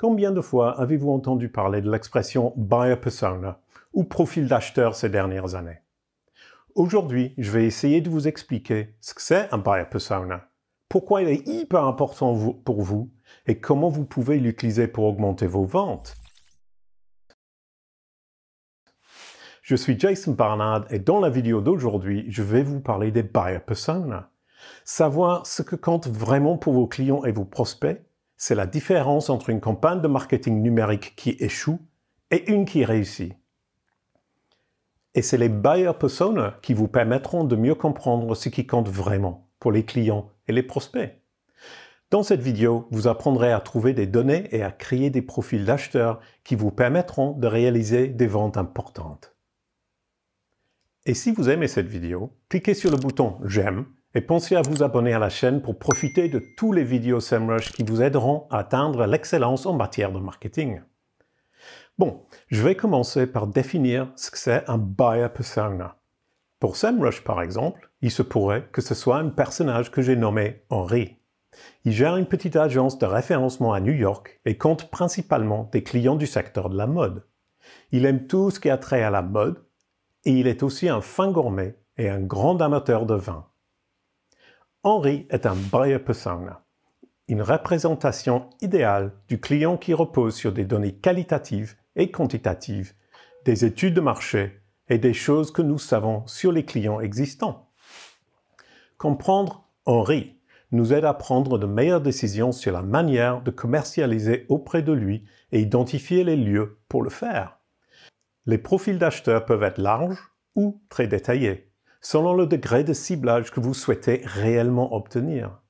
Combien de fois avez-vous entendu parler de l'expression buyer persona ou profil d'acheteur ces dernières années Aujourd'hui, je vais essayer de vous expliquer ce que c'est un buyer persona, pourquoi il est hyper important pour vous et comment vous pouvez l'utiliser pour augmenter vos ventes. Je suis Jason Barnard et dans la vidéo d'aujourd'hui, je vais vous parler des buyer persona. Savoir ce que compte vraiment pour vos clients et vos prospects c'est la différence entre une campagne de marketing numérique qui échoue et une qui réussit. Et c'est les buyer personas qui vous permettront de mieux comprendre ce qui compte vraiment pour les clients et les prospects. Dans cette vidéo, vous apprendrez à trouver des données et à créer des profils d'acheteurs qui vous permettront de réaliser des ventes importantes. Et si vous aimez cette vidéo, cliquez sur le bouton J'aime et pensez à vous abonner à la chaîne pour profiter de tous les vidéos SEMrush qui vous aideront à atteindre l'excellence en matière de marketing. Bon, je vais commencer par définir ce que c'est un buyer persona. Pour SEMrush par exemple, il se pourrait que ce soit un personnage que j'ai nommé Henri. Il gère une petite agence de référencement à New York et compte principalement des clients du secteur de la mode. Il aime tout ce qui a trait à la mode et il est aussi un fin gourmet et un grand amateur de vin. Henri est un buyer persona, une représentation idéale du client qui repose sur des données qualitatives et quantitatives, des études de marché et des choses que nous savons sur les clients existants. Comprendre Henri nous aide à prendre de meilleures décisions sur la manière de commercialiser auprès de lui et identifier les lieux pour le faire. Les profils d'acheteurs peuvent être larges ou très détaillés selon le degré de ciblage que vous souhaitez réellement obtenir.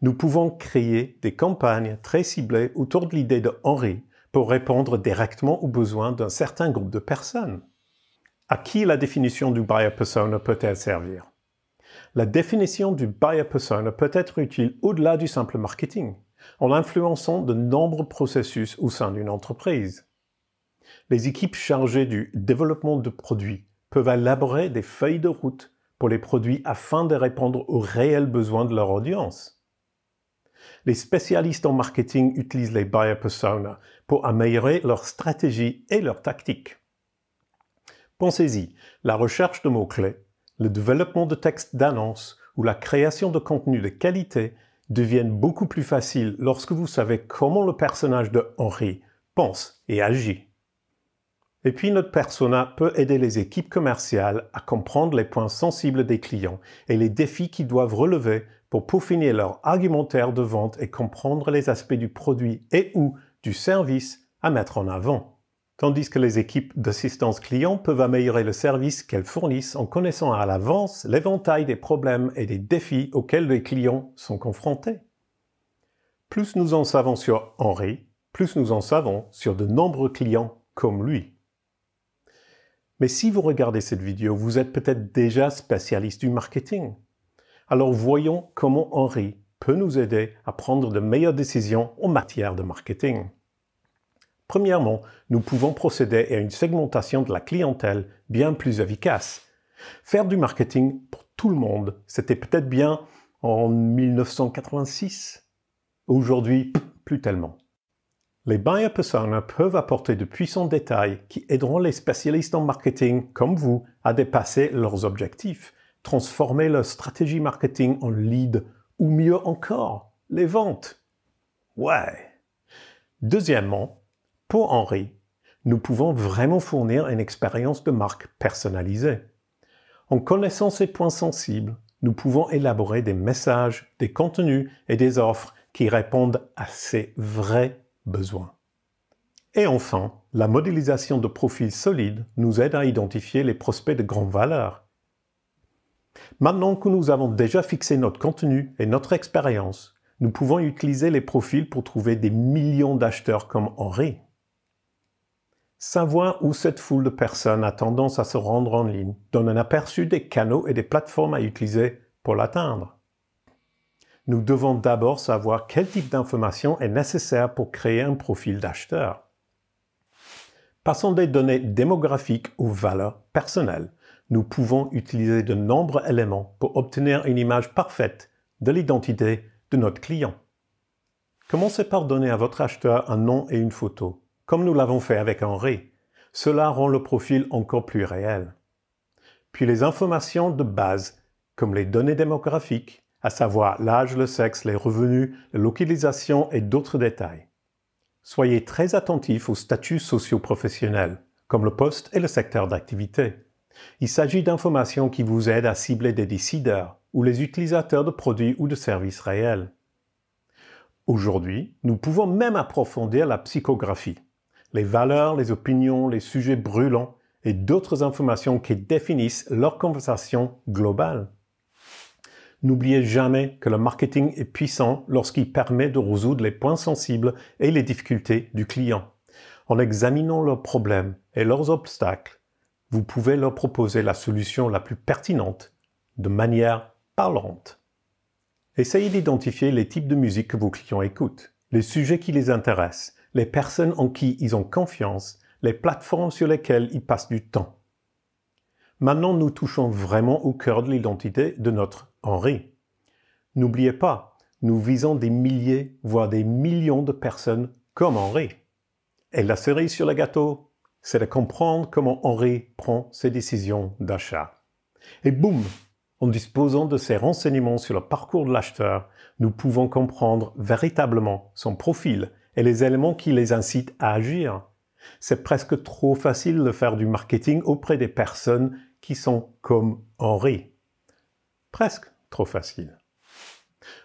Nous pouvons créer des campagnes très ciblées autour de l'idée de Henri pour répondre directement aux besoins d'un certain groupe de personnes. À qui la définition du buyer persona peut-elle servir La définition du buyer persona peut être utile au-delà du simple marketing, en influençant de nombreux processus au sein d'une entreprise. Les équipes chargées du développement de produits peuvent élaborer des feuilles de route pour les produits afin de répondre aux réels besoins de leur audience. Les spécialistes en marketing utilisent les buyer personas pour améliorer leur stratégie et leur tactique. Pensez-y, la recherche de mots-clés, le développement de textes d'annonces ou la création de contenu de qualité deviennent beaucoup plus faciles lorsque vous savez comment le personnage de Henri pense et agit. Et puis notre persona peut aider les équipes commerciales à comprendre les points sensibles des clients et les défis qu'ils doivent relever pour peaufiner leur argumentaire de vente et comprendre les aspects du produit et ou du service à mettre en avant. Tandis que les équipes d'assistance client peuvent améliorer le service qu'elles fournissent en connaissant à l'avance l'éventail des problèmes et des défis auxquels les clients sont confrontés. Plus nous en savons sur Henri, plus nous en savons sur de nombreux clients comme lui. Mais si vous regardez cette vidéo, vous êtes peut-être déjà spécialiste du marketing. Alors voyons comment Henri peut nous aider à prendre de meilleures décisions en matière de marketing. Premièrement, nous pouvons procéder à une segmentation de la clientèle bien plus efficace. Faire du marketing pour tout le monde, c'était peut-être bien en 1986. Aujourd'hui, plus tellement. Les buyer personas peuvent apporter de puissants détails qui aideront les spécialistes en marketing comme vous à dépasser leurs objectifs, transformer leur stratégie marketing en lead ou mieux encore, les ventes. Ouais. Deuxièmement, pour Henri, nous pouvons vraiment fournir une expérience de marque personnalisée. En connaissant ces points sensibles, nous pouvons élaborer des messages, des contenus et des offres qui répondent à ces vrais Besoin. Et enfin, la modélisation de profils solides nous aide à identifier les prospects de grande valeur. Maintenant que nous avons déjà fixé notre contenu et notre expérience, nous pouvons utiliser les profils pour trouver des millions d'acheteurs comme Henri. Savoir où cette foule de personnes a tendance à se rendre en ligne donne un aperçu des canaux et des plateformes à utiliser pour l'atteindre nous devons d'abord savoir quel type d'information est nécessaire pour créer un profil d'acheteur. Passons des données démographiques aux valeurs personnelles. Nous pouvons utiliser de nombreux éléments pour obtenir une image parfaite de l'identité de notre client. Commencez par donner à votre acheteur un nom et une photo, comme nous l'avons fait avec Henri. Cela rend le profil encore plus réel. Puis les informations de base, comme les données démographiques, à savoir l'âge, le sexe, les revenus, la localisation et d'autres détails. Soyez très attentifs aux statut socio-professionnels, comme le poste et le secteur d'activité. Il s'agit d'informations qui vous aident à cibler des décideurs ou les utilisateurs de produits ou de services réels. Aujourd'hui, nous pouvons même approfondir la psychographie, les valeurs, les opinions, les sujets brûlants et d'autres informations qui définissent leur conversation globale. N'oubliez jamais que le marketing est puissant lorsqu'il permet de résoudre les points sensibles et les difficultés du client. En examinant leurs problèmes et leurs obstacles, vous pouvez leur proposer la solution la plus pertinente de manière parlante. Essayez d'identifier les types de musique que vos clients écoutent, les sujets qui les intéressent, les personnes en qui ils ont confiance, les plateformes sur lesquelles ils passent du temps. Maintenant, nous touchons vraiment au cœur de l'identité de notre Henri. N'oubliez pas, nous visons des milliers, voire des millions de personnes comme Henri. Et la cerise sur le gâteau, c'est de comprendre comment Henri prend ses décisions d'achat. Et boum, en disposant de ces renseignements sur le parcours de l'acheteur, nous pouvons comprendre véritablement son profil et les éléments qui les incitent à agir. C'est presque trop facile de faire du marketing auprès des personnes qui sont comme Henri. Presque trop facile.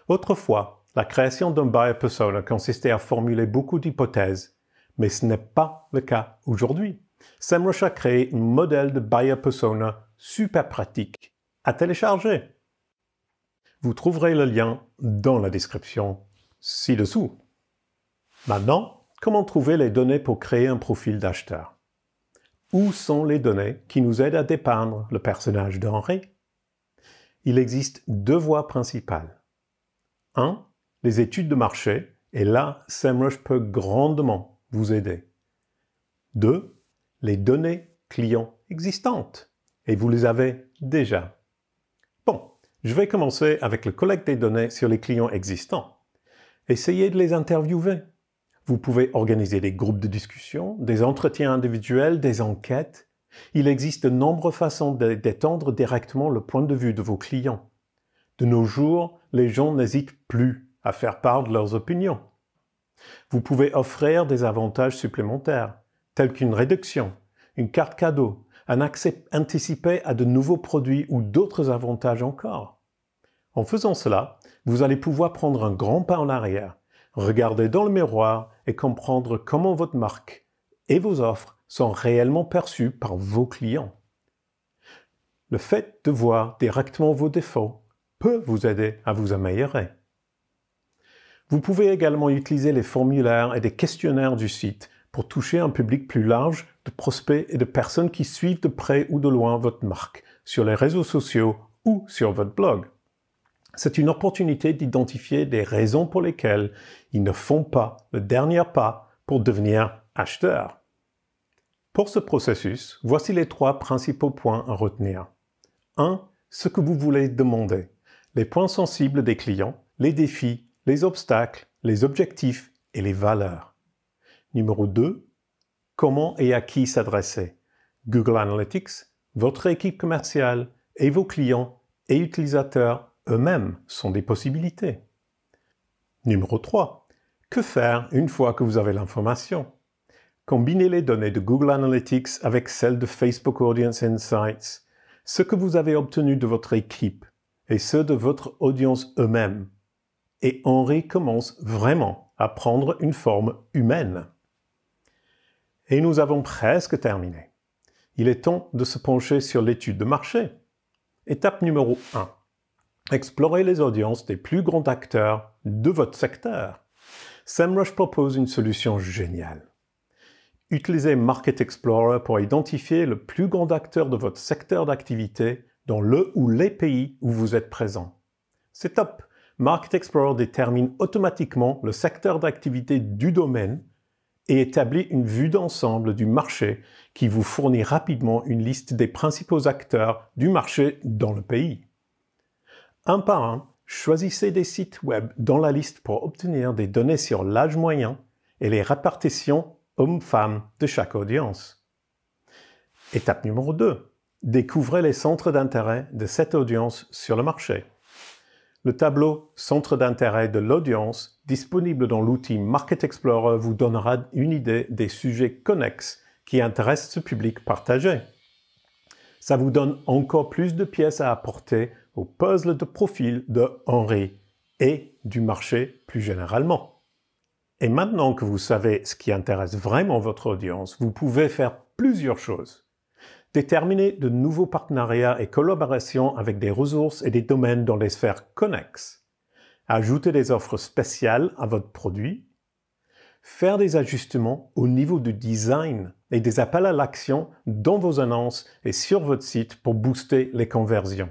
Autrefois, la création d'un buyer persona consistait à formuler beaucoup d'hypothèses, mais ce n'est pas le cas aujourd'hui. SEMrush a créé un modèle de buyer persona super pratique à télécharger. Vous trouverez le lien dans la description ci-dessous. Maintenant, comment trouver les données pour créer un profil d'acheteur où sont les données qui nous aident à dépeindre le personnage d'Henri Il existe deux voies principales. 1. Les études de marché, et là, SEMrush peut grandement vous aider. 2. Les données clients existantes, et vous les avez déjà. Bon, je vais commencer avec le collecte des données sur les clients existants. Essayez de les interviewer vous pouvez organiser des groupes de discussion, des entretiens individuels, des enquêtes. Il existe de nombreuses façons d'étendre directement le point de vue de vos clients. De nos jours, les gens n'hésitent plus à faire part de leurs opinions. Vous pouvez offrir des avantages supplémentaires, tels qu'une réduction, une carte cadeau, un accès anticipé à de nouveaux produits ou d'autres avantages encore. En faisant cela, vous allez pouvoir prendre un grand pas en arrière, regarder dans le miroir et comprendre comment votre marque et vos offres sont réellement perçues par vos clients. Le fait de voir directement vos défauts peut vous aider à vous améliorer. Vous pouvez également utiliser les formulaires et des questionnaires du site pour toucher un public plus large de prospects et de personnes qui suivent de près ou de loin votre marque sur les réseaux sociaux ou sur votre blog. C'est une opportunité d'identifier des raisons pour lesquelles ils ne font pas le dernier pas pour devenir acheteurs. Pour ce processus, voici les trois principaux points à retenir. 1. Ce que vous voulez demander, les points sensibles des clients, les défis, les obstacles, les objectifs et les valeurs. Numéro 2. Comment et à qui s'adresser Google Analytics, votre équipe commerciale et vos clients et utilisateurs eux-mêmes sont des possibilités. Numéro 3. Que faire une fois que vous avez l'information Combinez les données de Google Analytics avec celles de Facebook Audience Insights, ce que vous avez obtenu de votre équipe et ceux de votre audience eux-mêmes. Et Henri commence vraiment à prendre une forme humaine. Et nous avons presque terminé. Il est temps de se pencher sur l'étude de marché. Étape numéro 1. Explorez les audiences des plus grands acteurs de votre secteur. SEMrush propose une solution géniale. Utilisez Market Explorer pour identifier le plus grand acteur de votre secteur d'activité dans le ou les pays où vous êtes présent. C'est top Market Explorer détermine automatiquement le secteur d'activité du domaine et établit une vue d'ensemble du marché qui vous fournit rapidement une liste des principaux acteurs du marché dans le pays. Un par un, choisissez des sites web dans la liste pour obtenir des données sur l'âge moyen et les répartitions hommes-femmes de chaque audience. Étape numéro 2. Découvrez les centres d'intérêt de cette audience sur le marché. Le tableau Centre d'intérêt de l'audience disponible dans l'outil Market Explorer vous donnera une idée des sujets connexes qui intéressent ce public partagé. Ça vous donne encore plus de pièces à apporter au puzzle de profil de Henri et du marché plus généralement. Et maintenant que vous savez ce qui intéresse vraiment votre audience, vous pouvez faire plusieurs choses. Déterminer de nouveaux partenariats et collaborations avec des ressources et des domaines dans les sphères connexes. Ajouter des offres spéciales à votre produit. Faire des ajustements au niveau du design et des appels à l'action dans vos annonces et sur votre site pour booster les conversions.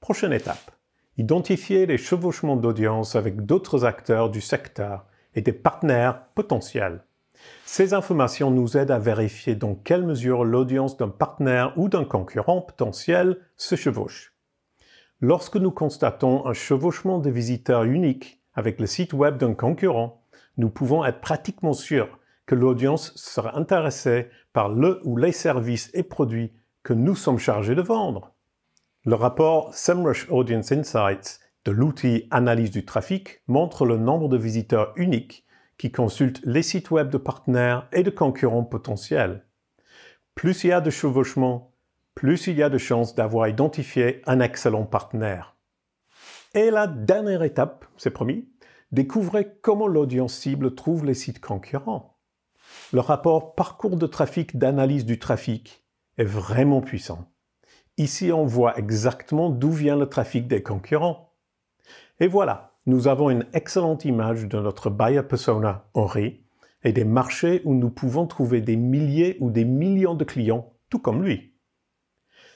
Prochaine étape, identifier les chevauchements d'audience avec d'autres acteurs du secteur et des partenaires potentiels. Ces informations nous aident à vérifier dans quelle mesure l'audience d'un partenaire ou d'un concurrent potentiel se chevauche. Lorsque nous constatons un chevauchement de visiteurs uniques avec le site web d'un concurrent, nous pouvons être pratiquement sûrs que l'audience sera intéressée par le ou les services et produits que nous sommes chargés de vendre. Le rapport SEMrush Audience Insights de l'outil Analyse du trafic montre le nombre de visiteurs uniques qui consultent les sites web de partenaires et de concurrents potentiels. Plus il y a de chevauchement, plus il y a de chances d'avoir identifié un excellent partenaire. Et la dernière étape, c'est promis, découvrez comment l'audience cible trouve les sites concurrents. Le rapport Parcours de trafic d'analyse du trafic est vraiment puissant. Ici, on voit exactement d'où vient le trafic des concurrents. Et voilà, nous avons une excellente image de notre buyer persona Henri et des marchés où nous pouvons trouver des milliers ou des millions de clients, tout comme lui.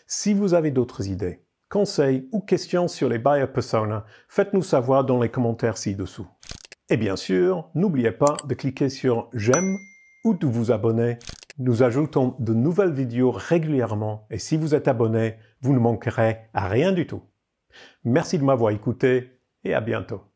Si vous avez d'autres idées, conseils ou questions sur les buyer persona, faites-nous savoir dans les commentaires ci-dessous. Et bien sûr, n'oubliez pas de cliquer sur j'aime ou de vous abonner nous ajoutons de nouvelles vidéos régulièrement et si vous êtes abonné, vous ne manquerez à rien du tout. Merci de m'avoir écouté et à bientôt.